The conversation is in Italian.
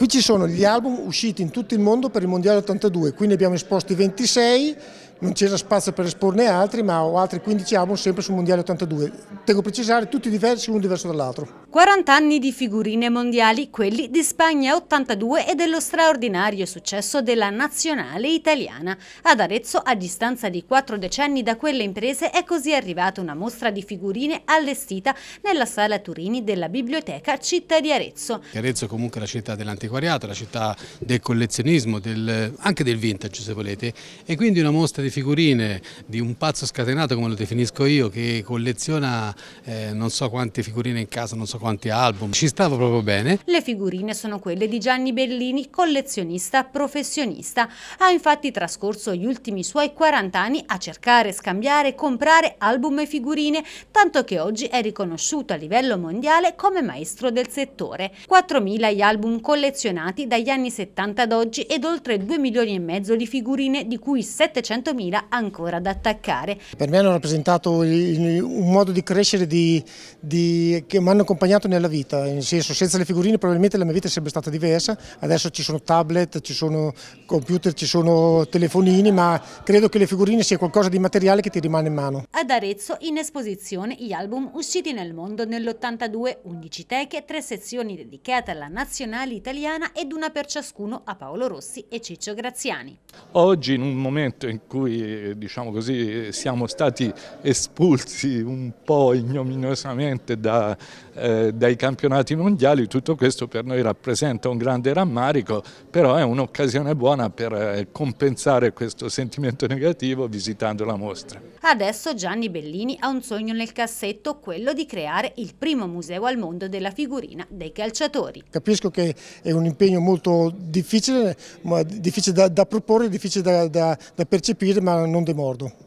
Qui ci sono gli album usciti in tutto il mondo per il Mondiale 82, qui ne abbiamo esposti 26 non c'era spazio per esporne altri, ma ho altri 15 album sempre sul Mondiale 82. Tengo a precisare, tutti diversi, uno diverso dall'altro. 40 anni di figurine mondiali, quelli di Spagna 82 e dello straordinario successo della nazionale italiana. Ad Arezzo, a distanza di quattro decenni da quelle imprese, è così arrivata una mostra di figurine allestita nella sala Turini della Biblioteca Città di Arezzo. Arezzo è comunque la città dell'antiquariato, la città del collezionismo, del, anche del vintage se volete, e quindi una mostra di di figurine di un pazzo scatenato come lo definisco io che colleziona eh, non so quante figurine in casa, non so quanti album, ci stava proprio bene. Le figurine sono quelle di Gianni Bellini, collezionista professionista. Ha infatti trascorso gli ultimi suoi 40 anni a cercare, scambiare, comprare album e figurine, tanto che oggi è riconosciuto a livello mondiale come maestro del settore. 4.000 gli album collezionati dagli anni 70 ad oggi ed oltre 2 milioni e mezzo di figurine di cui 700 milioni 30.000 ancora da attaccare. Per me hanno rappresentato un modo di crescere di, di, che mi hanno accompagnato nella vita, nel senso senza le figurine probabilmente la mia vita sarebbe stata diversa, adesso ci sono tablet, ci sono computer, ci sono telefonini, ma credo che le figurine sia qualcosa di materiale che ti rimane in mano. Ad Arezzo in esposizione gli album usciti nel mondo nell'82, 11 teche, tre sezioni dedicate alla nazionale italiana ed una per ciascuno a Paolo Rossi e Ciccio Graziani. Oggi in un momento in cui cui eh, diciamo così, siamo stati espulsi un po' ignominiosamente da, eh, dai campionati mondiali, tutto questo per noi rappresenta un grande rammarico, però è un'occasione buona per eh, compensare questo sentimento negativo visitando la mostra. Adesso Gianni Bellini ha un sogno nel cassetto, quello di creare il primo museo al mondo della figurina dei calciatori. Capisco che è un impegno molto difficile, ma difficile da, da proporre, difficile da, da, da percepire, ma non demordo.